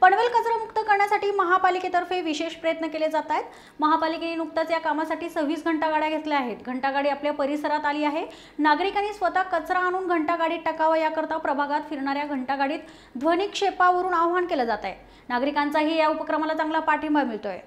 पनवेल कचरामुक्त करण्यासाठी महापालिकेतर्फे विशेष प्रयत्न केले जात आहेत महापालिकेने नुकताच या कामासाठी सव्वीस घंटागाड्या घेतल्या आहेत घंटागाडी आपल्या परिसरात आली आहे नागरिकांनी स्वतः कचरा आणून घंटागाडीत टाकावा याकरता प्रभागात फिरणाऱ्या घंटागाडीत ध्वनिक्षेपावरून आवाहन केलं जात आहे नागरिकांचाही या उपक्रमाला चांगला पाठिंबा मिळतोय